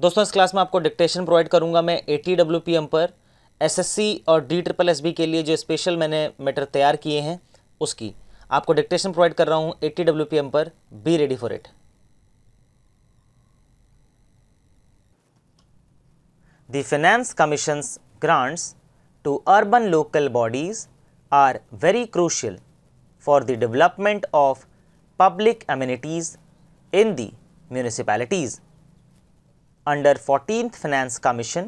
दोस्तों इस क्लास में आपको डिक्टेशन प्रोवाइड करूंगा मैं A T W P M पर एस एस सी और डी ट्रिपल एस बी के लिए जो स्पेशल मैंने मैटर तैयार किए हैं उसकी आपको डिक्टेशन प्रोवाइड कर रहा हूँ A T W P M पर be ready for it the finance commissions grants to urban local bodies are very crucial for the development of public amenities in the municipalities under 14th Finance Commission,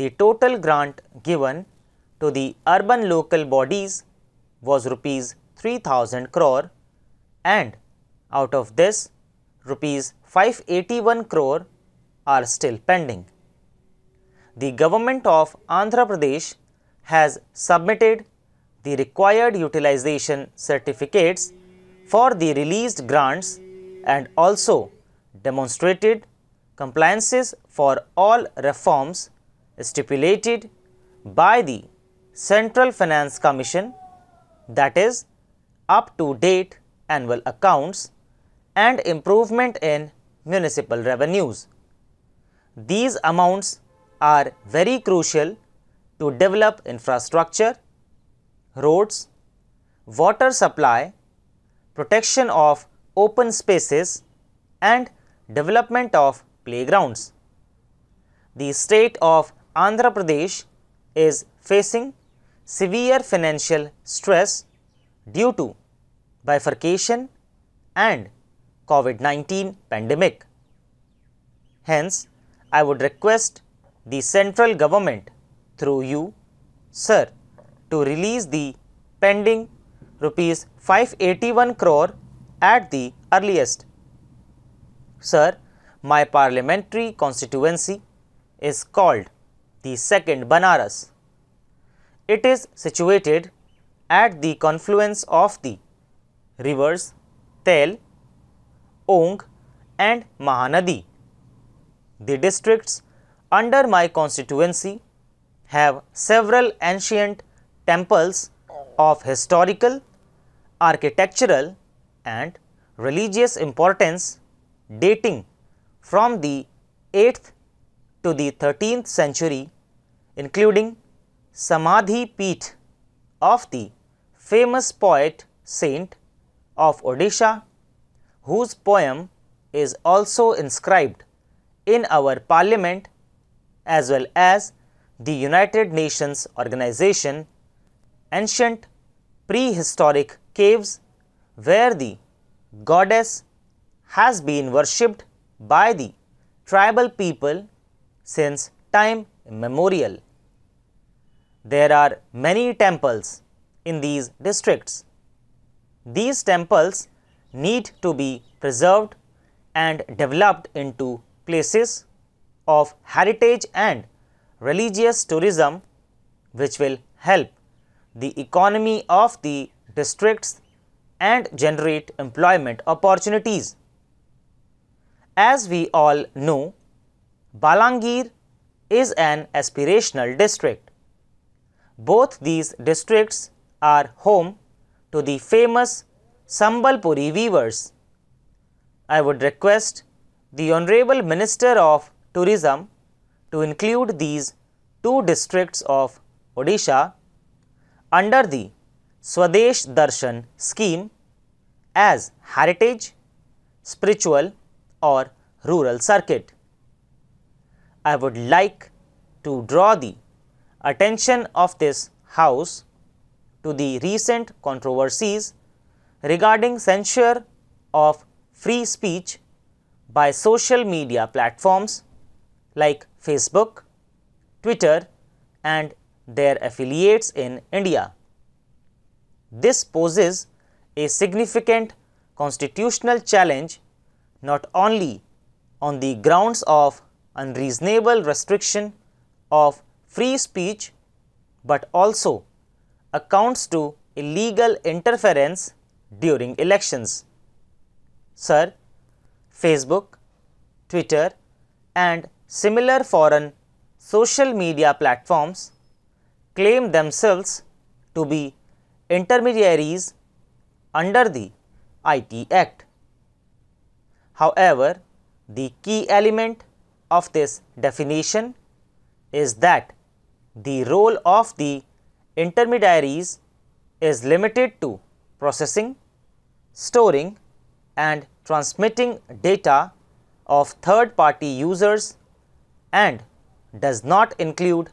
the total grant given to the urban local bodies was rupees 3000 crore and out of this rupees 581 crore are still pending. The government of Andhra Pradesh has submitted the required utilization certificates for the released grants and also demonstrated compliances for all reforms stipulated by the Central Finance Commission that is up to date annual accounts and improvement in municipal revenues. These amounts are very crucial to develop infrastructure, roads, water supply, protection of open spaces and development of playgrounds. The state of Andhra Pradesh is facing severe financial stress due to bifurcation and COVID-19 pandemic. Hence, I would request the central government through you, sir, to release the pending rupees 581 crore at the earliest. Sir, my parliamentary constituency is called the second Banaras. It is situated at the confluence of the rivers Tel, Ong and Mahanadi. The districts under my constituency have several ancient temples of historical, architectural and religious importance dating from the 8th to the 13th century including Samadhi Peeth of the famous poet saint of Odisha whose poem is also inscribed in our parliament as well as the United Nations organization ancient prehistoric caves where the goddess has been worshipped by the tribal people since time immemorial. There are many temples in these districts. These temples need to be preserved and developed into places of heritage and religious tourism which will help the economy of the districts and generate employment opportunities. As we all know, Balangir is an aspirational district. Both these districts are home to the famous Sambalpuri weavers. I would request the Honorable Minister of Tourism to include these two districts of Odisha under the Swadesh Darshan scheme as heritage, spiritual or rural circuit. I would like to draw the attention of this house to the recent controversies regarding censure of free speech by social media platforms like Facebook, Twitter and their affiliates in India. This poses a significant constitutional challenge not only on the grounds of unreasonable restriction of free speech, but also accounts to illegal interference during elections. Sir, Facebook, Twitter and similar foreign social media platforms claim themselves to be intermediaries under the IT Act. However, the key element of this definition is that the role of the intermediaries is limited to processing, storing and transmitting data of third party users and does not include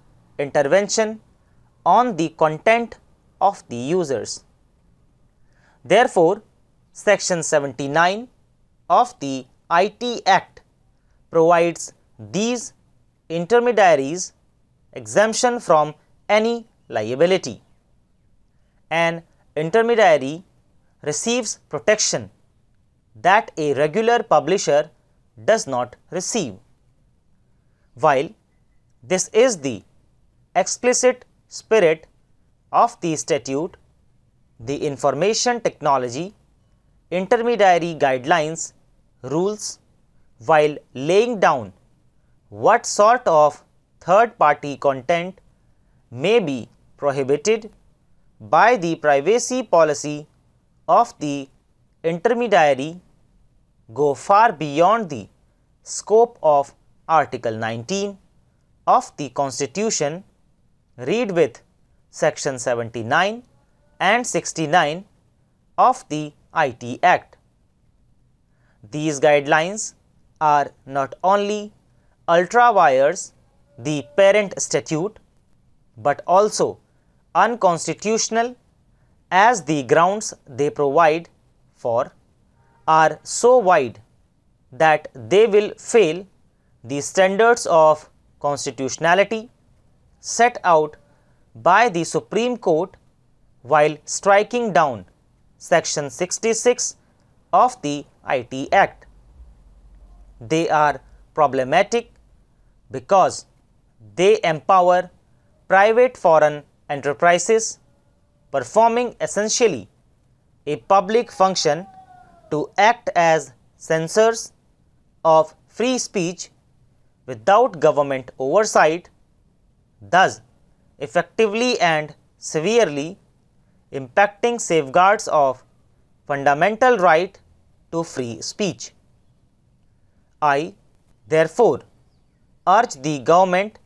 intervention on the content of the users. Therefore, section 79 of the IT Act provides these intermediaries exemption from any liability. An intermediary receives protection that a regular publisher does not receive. While this is the explicit spirit of the statute, the Information Technology Intermediary Guidelines rules while laying down what sort of third party content may be prohibited by the privacy policy of the intermediary go far beyond the scope of Article 19 of the Constitution read with Section 79 and 69 of the IT Act. These guidelines are not only ultra wires the parent statute, but also unconstitutional as the grounds they provide for are so wide that they will fail the standards of constitutionality set out by the Supreme Court while striking down section 66 of the IT Act. They are problematic because they empower private foreign enterprises performing essentially a public function to act as censors of free speech without government oversight, thus effectively and severely impacting safeguards of fundamental right to free speech. I therefore urge the government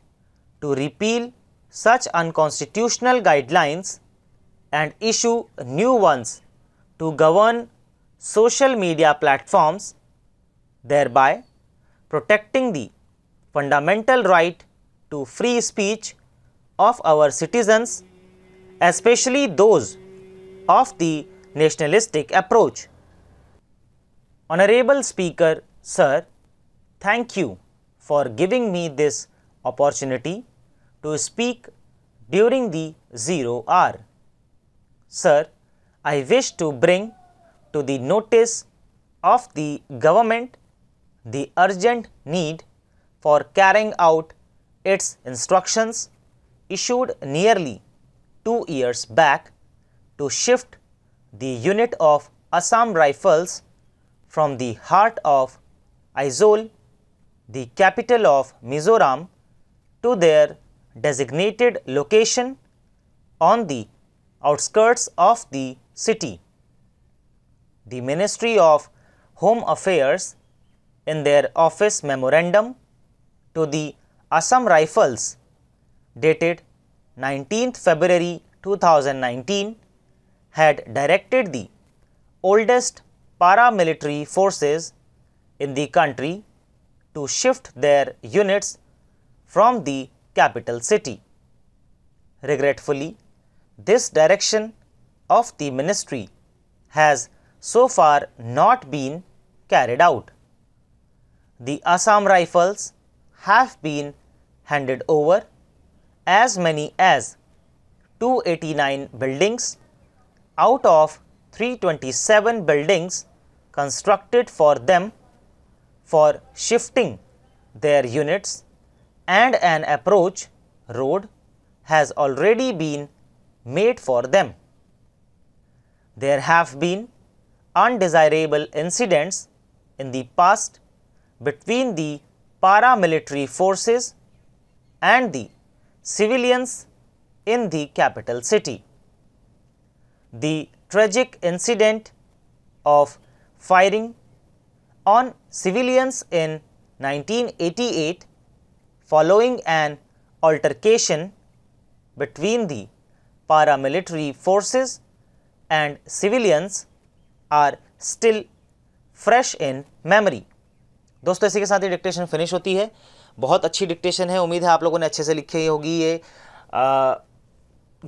to repeal such unconstitutional guidelines and issue new ones to govern social media platforms, thereby protecting the fundamental right to free speech of our citizens, especially those of the nationalistic approach. Honorable Speaker, Sir, thank you for giving me this opportunity to speak during the zero hour. Sir, I wish to bring to the notice of the government the urgent need for carrying out its instructions issued nearly two years back to shift the unit of Assam Rifles from the heart of Aizol, the capital of Mizoram, to their designated location on the outskirts of the city. The Ministry of Home Affairs in their office memorandum to the Assam Rifles dated 19th February 2019 had directed the oldest paramilitary forces in the country to shift their units from the capital city. Regretfully, this direction of the ministry has so far not been carried out. The Assam Rifles have been handed over as many as 289 buildings out of 327 buildings constructed for them for shifting their units and an approach road has already been made for them. There have been undesirable incidents in the past between the paramilitary forces and the civilians in the capital city. the tragic incident of firing on civilians in 1988 following an altercation between the paramilitary forces and civilians are still fresh in memory. दोस्तों इसी के साथ ये dictation finish होती है बहुत अच्छी dictation है उम्मीद है आप लोगों ने अच्छे से लिखी होगी ये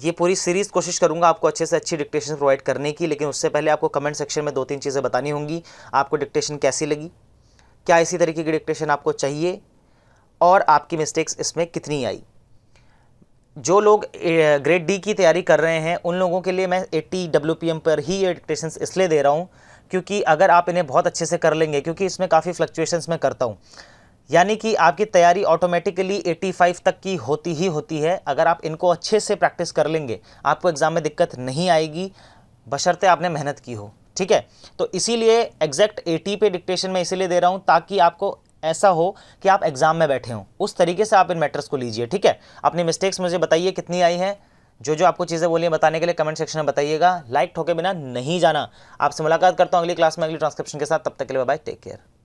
ये पूरी सीरीज़ कोशिश करूँगा आपको अच्छे से अच्छी डिक्टेशन प्रोवाइड करने की लेकिन उससे पहले आपको कमेंट सेक्शन में दो तीन चीज़ें बतानी होंगी आपको डिक्टेशन कैसी लगी क्या इसी तरीके की डिक्टेशन आपको चाहिए और आपकी मिस्टेक्स इसमें कितनी आई जो लोग ग्रेड डी की तैयारी कर रहे हैं उन लोगों के लिए मैं टी डब्ल्यू पर ही ये डिक्टेशन इसलिए दे रहा हूँ क्योंकि अगर आप इन्हें बहुत अच्छे से कर लेंगे क्योंकि इसमें काफ़ी फ्लक्चुएशंस मैं करता हूँ यानी कि आपकी तैयारी ऑटोमेटिकली 85 तक की होती ही होती है अगर आप इनको अच्छे से प्रैक्टिस कर लेंगे आपको एग्ज़ाम में दिक्कत नहीं आएगी बशर्ते आपने मेहनत की हो ठीक है तो इसीलिए एग्जैक्ट 80 पे डिक्टेशन मैं इसीलिए दे रहा हूँ ताकि आपको ऐसा हो कि आप एग्ज़ाम में बैठे हों उस तरीके से आप इन मैटर्स को लीजिए ठीक है अपनी मिस्टेक्स मुझे बताइए कितनी आई हैं जो जो आपको चीज़ें बोलिए बताने के लिए कमेंट सेक्शन में बताइएगा लाइक ठोके बिना नहीं जाना आपसे मुलाकात करता हूँ अगली क्लास में अगली ट्रांसक्रिप्शन के साथ तब तक के लिए बाय टेक केयर